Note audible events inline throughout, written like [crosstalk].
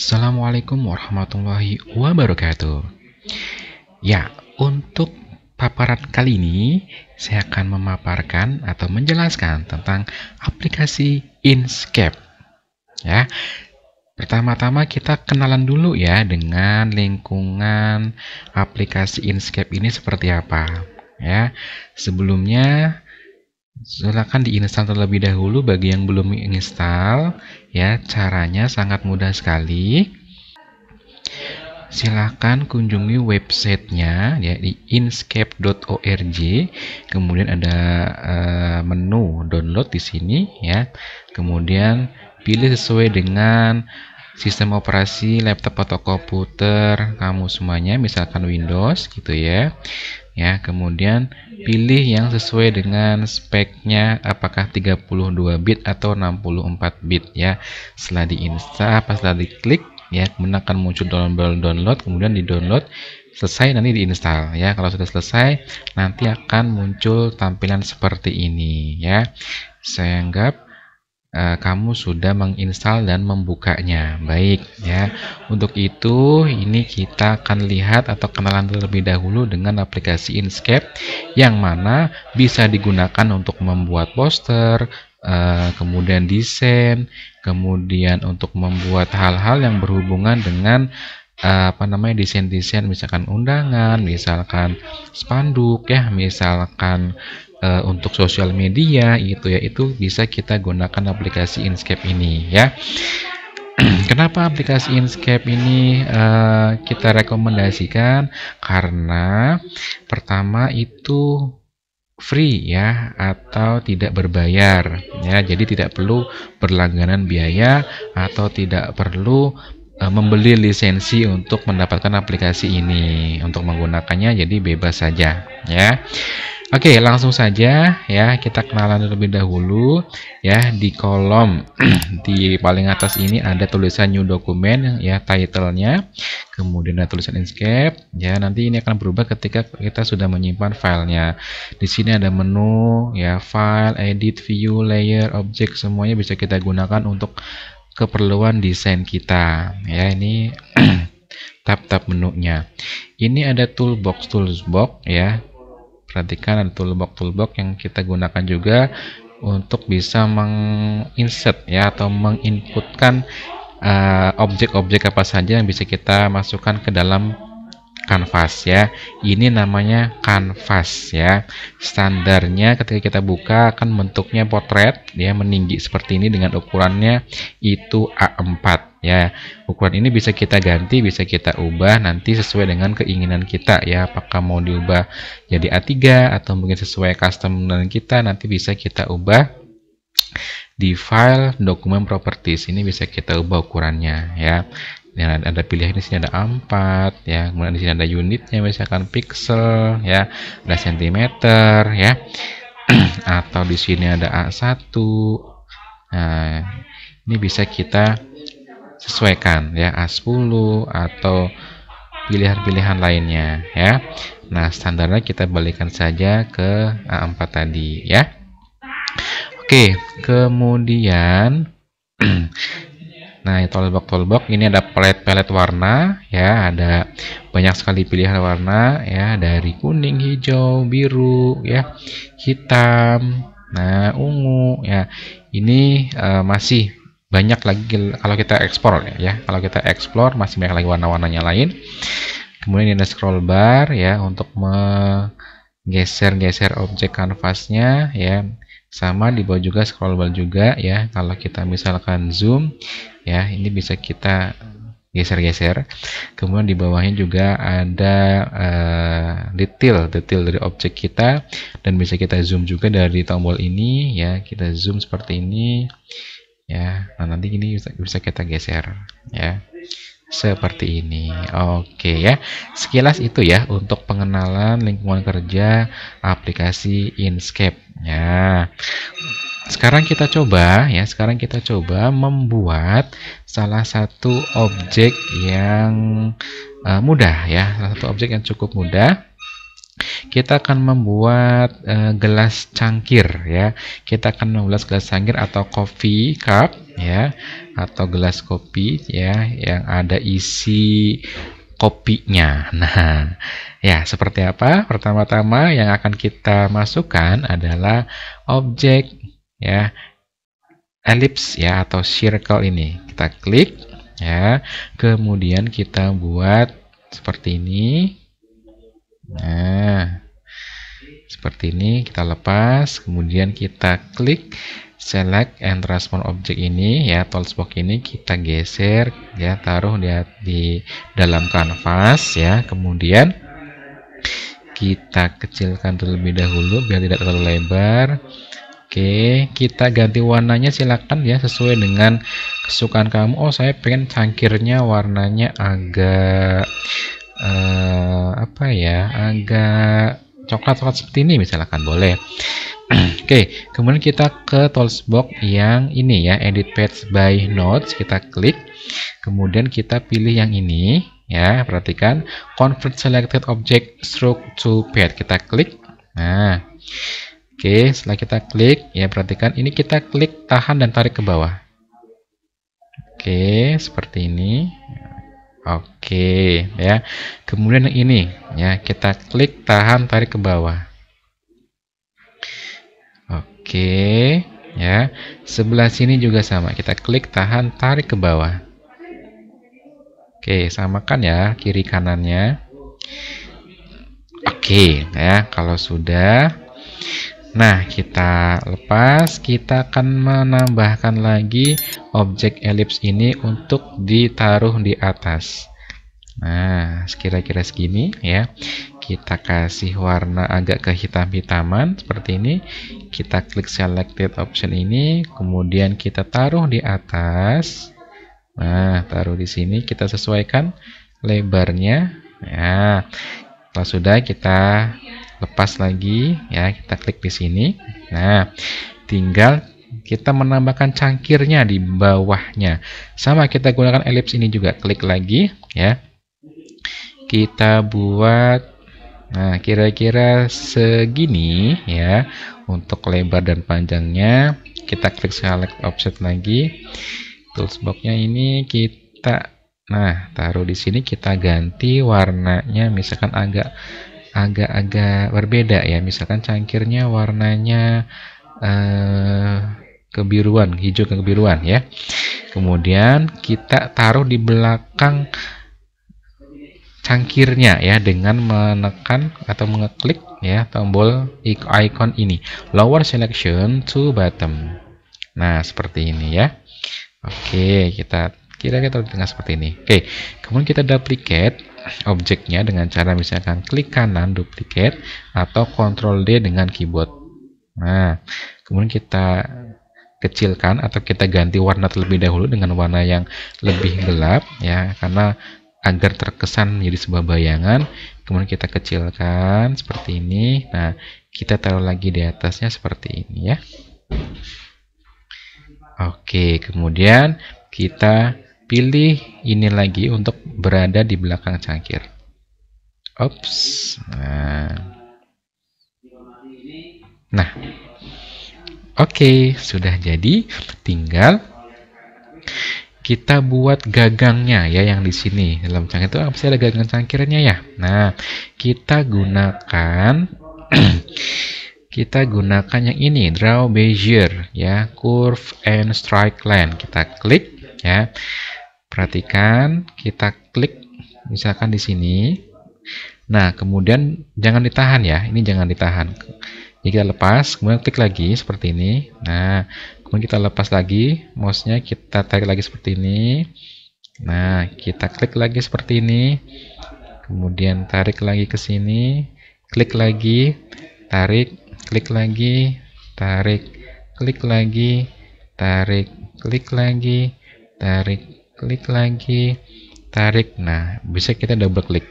Assalamualaikum warahmatullahi wabarakatuh. Ya, untuk paparan kali ini saya akan memaparkan atau menjelaskan tentang aplikasi Inkscape. Ya. Pertama-tama kita kenalan dulu ya dengan lingkungan aplikasi Inkscape ini seperti apa. Ya. Sebelumnya Silakan diinstal terlebih dahulu bagi yang belum menginstal ya, caranya sangat mudah sekali. Silakan kunjungi websitenya ya di inscape.org. Kemudian ada uh, menu download di sini ya. Kemudian pilih sesuai dengan sistem operasi laptop atau komputer kamu semuanya misalkan Windows gitu ya ya kemudian pilih yang sesuai dengan speknya apakah 32 bit atau 64 bit ya setelah diinstal pas setelah diklik ya kemudian akan muncul tombol download kemudian di download selesai nanti diinstal ya kalau sudah selesai nanti akan muncul tampilan seperti ini ya saya anggap Eh, kamu sudah menginstal dan membukanya. Baik ya. Untuk itu ini kita akan lihat atau kenalan terlebih dahulu dengan aplikasi Inkscape yang mana bisa digunakan untuk membuat poster, eh, kemudian desain, kemudian untuk membuat hal-hal yang berhubungan dengan eh, apa namanya desain-desain misalkan undangan, misalkan spanduk ya, misalkan uh, untuk sosial media itu ya itu bisa kita gunakan aplikasi Inscape ini ya [clears throat] Kenapa aplikasi Inscape ini uh, kita rekomendasikan? Karena pertama itu free ya atau tidak berbayar ya. Jadi tidak perlu berlangganan biaya atau tidak perlu eh, membeli lisensi untuk mendapatkan aplikasi ini. Untuk menggunakannya jadi bebas saja ya. Oke, langsung saja ya kita kenalan terlebih dahulu ya di kolom [clears throat] di paling atas ini ada tulisan new document ya title-nya kemudian ada tulisan Inkscape ya nanti ini akan berubah ketika kita sudah menyimpan filenya. Di sini ada menu ya file, edit, view, layer, object semuanya bisa kita gunakan untuk keperluan desain kita ya ini [clears throat] tab-tab menunya. Ini ada toolbox toolbox ya perhatikan ada toolbox-toolbox yang kita gunakan juga untuk bisa menginsert ya atau menginputkan eh, objek-objek uh, apa saja yang bisa kita masukkan ke dalam kanvas ya ini namanya kanvas ya standarnya ketika kita buka akan bentuknya potret ya meninggi seperti ini dengan ukurannya itu A4 ya ukuran ini bisa kita ganti bisa kita ubah nanti sesuai dengan keinginan kita ya apakah mau diubah jadi A3 atau mungkin sesuai custom dan kita nanti bisa kita ubah di file dokumen properties ini bisa kita ubah ukurannya ya dan ada pilihan di sini ada A4 ya kemudian di sini ada unitnya misalkan pixel ya ada sentimeter ya [clears throat] atau di sini ada A1 nah ini bisa kita sesuaikan ya A10 atau pilihan-pilihan lainnya ya. Nah, standarnya kita balikan saja ke A4 tadi ya. Oke, kemudian [clears throat] Nah, tolbok-tolbok ini ada pelet-pelet warna ya, ada banyak sekali pilihan warna ya, dari kuning, hijau, biru ya, hitam, nah ungu ya. Ini uh, masih banyak lagi kalau kita explore ya, ya kalau kita explore masih banyak lagi warna-warnanya lain kemudian ada scroll bar ya untuk menggeser-geser objek kanvasnya ya sama di bawah juga scroll bar juga ya kalau kita misalkan zoom ya ini bisa kita geser-geser kemudian di bawahnya juga ada uh, detail detail dari objek kita dan bisa kita zoom juga dari tombol ini ya kita zoom seperti ini ya nah nanti ini bisa, kita geser ya seperti ini. Oke ya. Sekilas itu ya untuk pengenalan lingkungan kerja aplikasi Inkscape ya. Sekarang kita coba ya, sekarang kita coba membuat salah satu objek yang uh, mudah ya, salah satu objek yang cukup mudah kita akan membuat uh, gelas cangkir ya. Kita akan membuat gelas cangkir atau coffee cup ya atau gelas kopi ya yang ada isi kopinya. Nah, ya seperti apa? Pertama-tama yang akan kita masukkan adalah objek ya elips ya atau circle ini. Kita klik ya. Kemudian kita buat seperti ini Nah, seperti ini kita lepas, kemudian kita klik select and transform object ini ya toolbox ini kita geser ya taruh di, di dalam kanvas ya kemudian kita kecilkan terlebih dahulu biar tidak terlalu lebar Oke kita ganti warnanya silakan ya sesuai dengan kesukaan kamu Oh saya pengen cangkirnya warnanya agak uh, apa ya agak coklat-coklat seperti ini misalkan boleh [clears throat] Oke, okay, kemudian kita ke tools box yang ini ya, Edit Page by Notes, kita klik. Kemudian kita pilih yang ini ya, perhatikan Convert Selected Object Stroke to Page, kita klik. Nah. Oke, okay, setelah kita klik ya, perhatikan ini kita klik tahan dan tarik ke bawah. Oke, okay, seperti ini. Oke, ya. Kemudian yang ini, ya, kita klik tahan tarik ke bawah. Oke, ya. Sebelah sini juga sama, kita klik tahan tarik ke bawah. Oke, samakan ya kiri kanannya. Oke, ya. Kalau sudah Nah, kita lepas, kita akan menambahkan lagi objek elips ini untuk ditaruh di atas. Nah, kira-kira segini ya. Kita kasih warna agak kehitam-hitaman seperti ini. Kita klik selected option ini, kemudian kita taruh di atas. Nah, taruh di sini kita sesuaikan lebarnya. Nah, kalau sudah kita lepas lagi ya kita klik di sini nah tinggal kita menambahkan cangkirnya di bawahnya sama kita gunakan elips ini juga klik lagi ya kita buat nah kira-kira segini ya untuk lebar dan panjangnya kita klik select offset lagi Toolboxnya ini kita nah taruh di sini kita ganti warnanya misalkan agak agak-agak berbeda ya. Misalkan cangkirnya warnanya eh, kebiruan, hijau kebiruan ya. Kemudian kita taruh di belakang cangkirnya ya dengan menekan atau mengeklik ya tombol icon ini lower selection to bottom nah seperti ini ya oke kita kira kira di tengah seperti ini oke kemudian kita duplicate objeknya dengan cara misalkan klik kanan duplikat atau Ctrl D dengan keyboard. Nah, kemudian kita kecilkan atau kita ganti warna terlebih dahulu dengan warna yang lebih gelap ya karena agar terkesan menjadi sebuah bayangan kemudian kita kecilkan seperti ini nah kita taruh lagi di atasnya seperti ini ya oke kemudian kita pilih ini lagi untuk berada di belakang cangkir. Ops. Nah. nah. Oke, okay, sudah jadi. Tinggal kita buat gagangnya ya yang di sini. Dalam cangkir itu sih ada gagang cangkirnya ya. Nah, kita gunakan [clears throat] kita gunakan yang ini, draw bezier ya, curve and strike line. Kita klik ya. Perhatikan, kita klik misalkan di sini. Nah, kemudian jangan ditahan ya. Ini jangan ditahan. Jadi kita lepas, kemudian klik lagi seperti ini. Nah, kemudian kita lepas lagi, mouse-nya kita tarik lagi seperti ini. Nah, kita klik lagi seperti ini. Kemudian tarik lagi ke sini, klik lagi, tarik, klik lagi, tarik, klik lagi, tarik, klik lagi, tarik, klik lagi tarik nah bisa kita double klik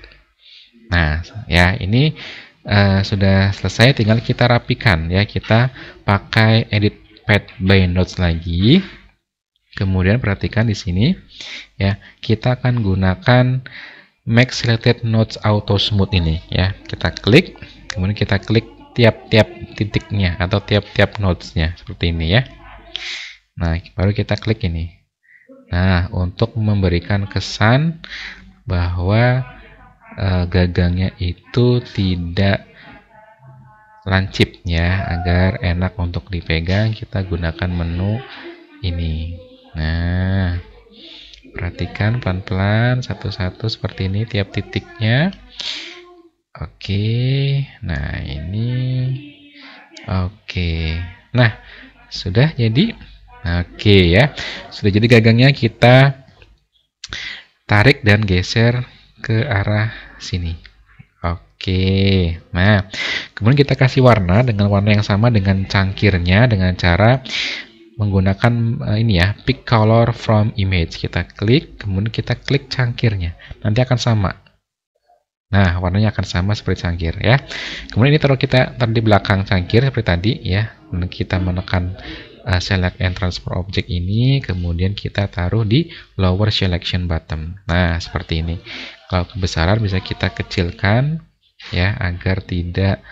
nah ya ini uh, sudah selesai tinggal kita rapikan ya kita pakai edit pad by notes lagi kemudian perhatikan di sini ya kita akan gunakan Max selected notes auto smooth ini ya kita klik kemudian kita klik tiap-tiap titiknya atau tiap-tiap notesnya seperti ini ya nah baru kita klik ini Nah, untuk memberikan kesan bahwa eh, gagangnya itu tidak lancip ya, agar enak untuk dipegang kita gunakan menu ini. Nah, perhatikan pelan-pelan satu-satu seperti ini tiap titiknya. Oke, nah ini oke. Nah, sudah jadi Oke ya. Sudah jadi gagangnya kita tarik dan geser ke arah sini. Oke. Nah, kemudian kita kasih warna dengan warna yang sama dengan cangkirnya dengan cara menggunakan uh, ini ya, pick color from image. Kita klik, kemudian kita klik cangkirnya. Nanti akan sama. Nah, warnanya akan sama seperti cangkir ya. Kemudian ini taruh kita taruh di belakang cangkir seperti tadi ya. Kemudian kita menekan uh, select and transfer object ini kemudian kita taruh di lower selection button nah seperti ini kalau kebesaran bisa kita kecilkan ya agar tidak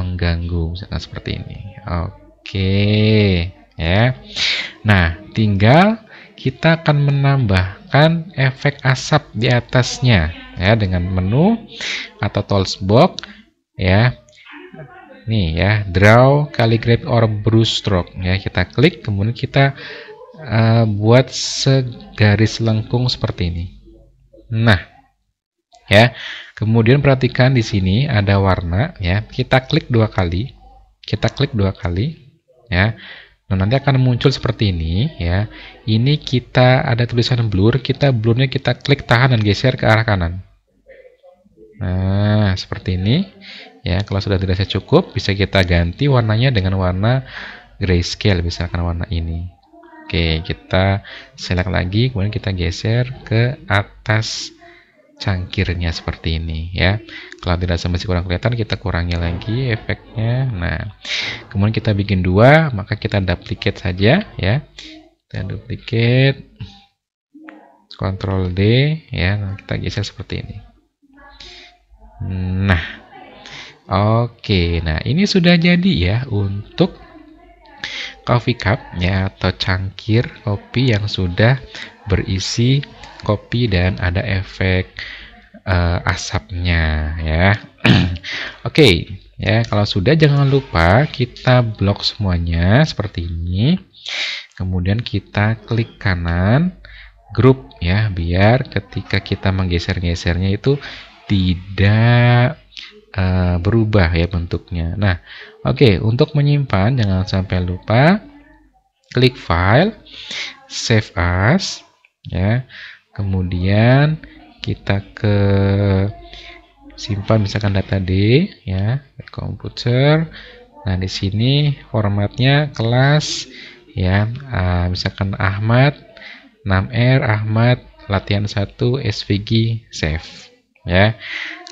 mengganggu misalkan seperti ini oke ya nah tinggal kita akan menambahkan efek asap di atasnya ya dengan menu atau tools box ya nih ya draw calligraphy or brush stroke ya kita klik kemudian kita uh, buat segaris lengkung seperti ini nah ya kemudian perhatikan di sini ada warna ya kita klik dua kali kita klik dua kali ya nah nanti akan muncul seperti ini ya ini kita ada tulisan blur kita blurnya kita klik tahan dan geser ke arah kanan Nah, seperti ini ya kalau sudah dirasa cukup bisa kita ganti warnanya dengan warna grayscale misalkan warna ini oke kita select lagi kemudian kita geser ke atas cangkirnya seperti ini ya kalau tidak masih kurang kelihatan kita kurangi lagi efeknya nah kemudian kita bikin dua maka kita duplicate saja ya kita duplicate Ctrl D ya nah, kita geser seperti ini hmm. Oke, nah ini sudah jadi ya untuk coffee cupnya atau cangkir kopi yang sudah berisi kopi dan ada efek uh, asapnya ya. [clears throat] Oke, ya kalau sudah jangan lupa kita blok semuanya seperti ini. Kemudian kita klik kanan grup ya biar ketika kita menggeser-gesernya itu tidak Eh, berubah ya bentuknya. Nah, oke, okay, untuk menyimpan jangan sampai lupa klik file, save as ya. Kemudian kita ke simpan misalkan data D ya, komputer. Nah, di sini formatnya kelas ya, uh, misalkan Ahmad 6R Ahmad latihan 1 SVG save ya.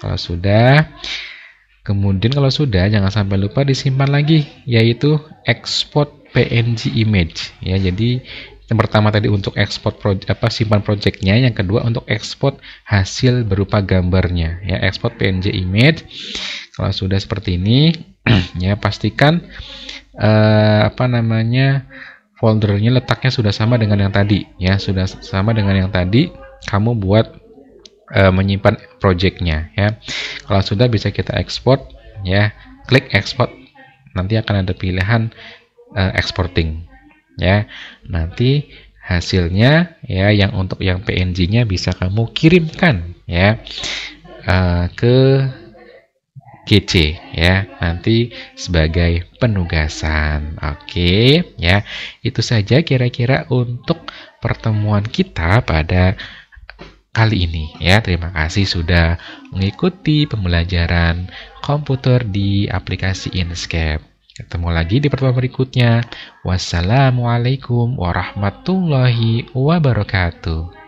Kalau sudah, kemudian kalau sudah jangan sampai lupa disimpan lagi yaitu export PNG image ya. Jadi yang pertama tadi untuk ekspor apa simpan projectnya, yang kedua untuk export hasil berupa gambarnya ya export PNG image. Kalau sudah seperti ini [clears throat] ya pastikan eh, apa namanya foldernya letaknya sudah sama dengan yang tadi ya sudah sama dengan yang tadi kamu buat e, menyimpan projectnya ya kalau sudah bisa kita ekspor ya klik ekspor nanti akan ada pilihan e, exporting ya nanti hasilnya ya yang untuk yang PNG-nya bisa kamu kirimkan ya e, ke GC ya nanti sebagai penugasan oke ya itu saja kira-kira untuk pertemuan kita pada kali ini ya. Terima kasih sudah mengikuti pembelajaran komputer di aplikasi Inkscape. Ketemu lagi di pertemuan berikutnya. Wassalamualaikum warahmatullahi wabarakatuh.